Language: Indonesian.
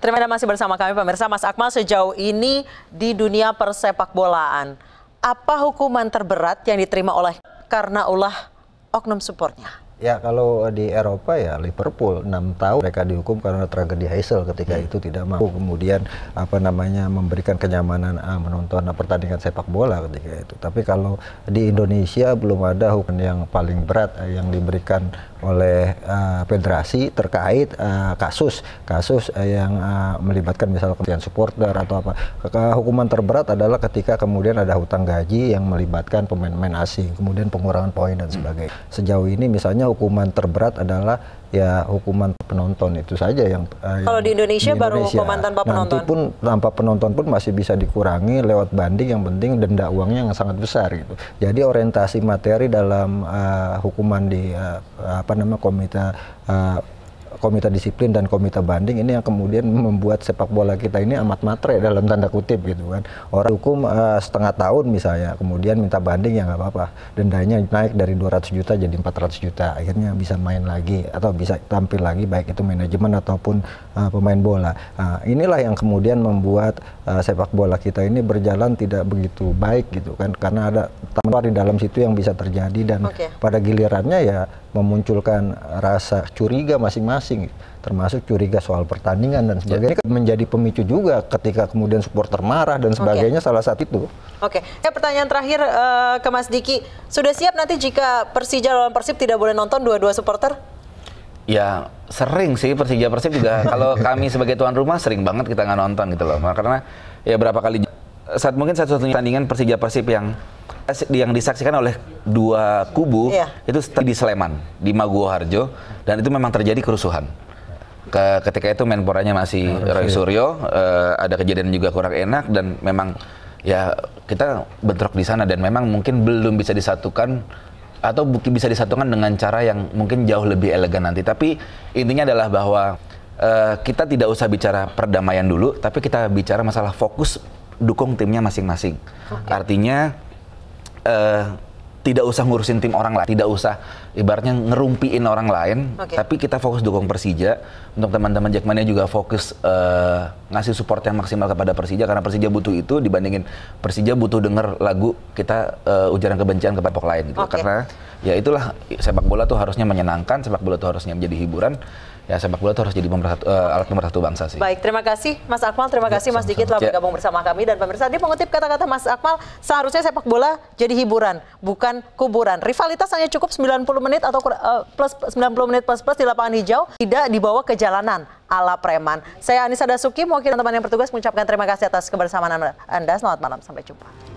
Terima kasih masih bersama kami pemirsa Mas Akmal sejauh ini di dunia persepak bolaan. Apa hukuman terberat yang diterima oleh karena ulah oknum supportnya? Ya kalau di Eropa ya Liverpool 6 tahun mereka dihukum karena tragedi Heysel ketika hmm. itu tidak mampu kemudian apa namanya memberikan kenyamanan ah, menonton pertandingan sepak bola ketika itu. Tapi kalau di Indonesia belum ada hukuman yang paling berat eh, yang diberikan oleh ah, federasi terkait ah, kasus kasus eh, ah, yang melibatkan melibatkan kemudian supporter atau apa. Hukuman terberat adalah ketika kemudian ada hutang gaji yang melibatkan pemain-pemain asing, kemudian pengurangan poin dan hmm. sebagainya. Sejauh ini misalnya hukuman terberat adalah ya hukuman penonton itu saja yang uh, kalau di Indonesia, di Indonesia baru hukuman tanpa penonton nanti pun tanpa penonton pun masih bisa dikurangi lewat banding yang penting denda uangnya yang sangat besar gitu jadi orientasi materi dalam uh, hukuman di uh, apa nama komite uh, komite disiplin dan komite banding ini yang kemudian membuat sepak bola kita ini amat matre dalam tanda kutip gitu kan orang hukum uh, setengah tahun misalnya kemudian minta banding ya nggak apa-apa dendanya naik dari 200 juta jadi 400 juta akhirnya bisa main lagi atau bisa tampil lagi baik itu manajemen ataupun uh, pemain bola uh, inilah yang kemudian membuat uh, sepak bola kita ini berjalan tidak begitu baik gitu kan karena ada tanpa di dalam situ yang bisa terjadi dan okay. pada gilirannya ya memunculkan rasa curiga masing-masing termasuk curiga soal pertandingan dan iya. sebagainya yeah. Kan menjadi pemicu juga ketika kemudian supporter marah dan sebagainya okay. salah satu itu. Oke, okay. saya pertanyaan terakhir uh, ke Mas Diki, sudah siap nanti jika Persija lawan Persib tidak boleh nonton dua-dua supporter? Ya sering sih Persija Persib juga kalau kami sebagai tuan rumah sering banget kita nggak nonton gitu loh karena ya berapa kali saat mungkin satu-satunya pertandingan Persija Persib yang yang disaksikan oleh dua kubu iya. itu di Sleman di Maguwo Harjo dan itu memang terjadi kerusuhan Ke, ketika itu menporanya masih ya, Roy Suryo uh, ada kejadian juga kurang enak dan memang ya kita bentrok di sana dan memang mungkin belum bisa disatukan atau bisa disatukan dengan cara yang mungkin jauh lebih elegan nanti tapi intinya adalah bahwa uh, kita tidak usah bicara perdamaian dulu tapi kita bicara masalah fokus dukung timnya masing-masing okay. artinya uh, tidak usah ngurusin tim orang lain, tidak usah ibaratnya ngerumpiin orang lain, okay. tapi kita fokus dukung Persija. Untuk teman-teman Jackmania juga fokus uh, ngasih support yang maksimal kepada Persija karena Persija butuh itu dibandingin Persija butuh denger lagu kita uh, ujaran kebencian kepada pokok lain gitu. Okay. Karena ya itulah sepak bola tuh harusnya menyenangkan, sepak bola tuh harusnya menjadi hiburan ya sepak bola itu harus jadi pemersatu, uh, eh, alat pemersatu bangsa sih. Baik, terima kasih Mas Akmal, terima iya, kasih Mas Dikit telah ya. bergabung bersama kami dan pemirsa dia mengutip kata-kata Mas Akmal, seharusnya sepak bola jadi hiburan, bukan kuburan. Rivalitas hanya cukup 90 menit atau uh, plus 90 menit plus plus di lapangan hijau, tidak dibawa ke jalanan ala preman. Saya Anissa Dasuki, mewakili teman-teman yang bertugas mengucapkan terima kasih atas kebersamaan Anda. Selamat malam, sampai jumpa.